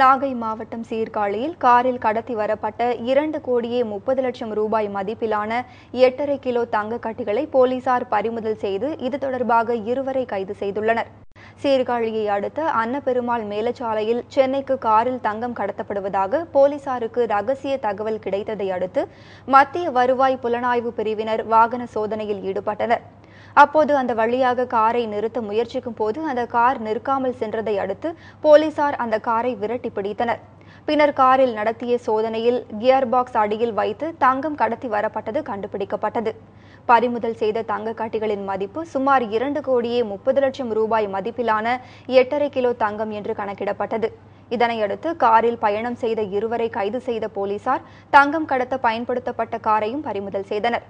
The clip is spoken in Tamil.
நாகை மாவட்டம் சீர்காழியில் காரில் கடத்தி வரப்பட்ட இரண்டு கோடியே முப்பது லட்சம் ரூபாய் மதிப்பிலான எட்டரை கிலோ தங்க கட்டிகளை போலீசார் பறிமுதல் செய்து இது தொடர்பாக இருவரை கைது செய்துள்ளனர் சீர்காழியை அடுத்த அன்னபெருமாள் மேலச்சாலையில் சென்னைக்கு காரில் தங்கம் கடத்தப்படுவதாக போலீசாருக்கு ரகசிய தகவல் கிடைத்ததை அடுத்து மத்திய வருவாய் புலனாய்வு பிரிவினர் வாகன சோதனையில் ஈடுபட்டனர் அப்போது அந்த வழியாக காரை நிறுத்த முயற்சிக்கும் போது அந்த கார் நிற்காமல் சென்றதை அடுத்து போலீசார் அந்த காரை விரட்டி பிடித்தனர் பின்னர் காரில் நடத்திய சோதனையில் கியர் பாக்ஸ் அடியில் வைத்து தங்கம் கடத்தி வரப்பட்டது கண்டுபிடிக்கப்பட்டது பறிமுதல் செய்த தங்க காட்டிகளின் மதிப்பு சுமார் இரண்டு கோடியே முப்பது லட்சம் ரூபாய் மதிப்பிலான எட்டரை கிலோ தங்கம் என்று கணக்கிடப்பட்டது இதனையடுத்து காரில் பயணம் செய்த இருவரை கைது செய்த போலீசார் தங்கம் கடத்த பயன்படுத்தப்பட்ட காரையும் பறிமுதல் செய்தனர்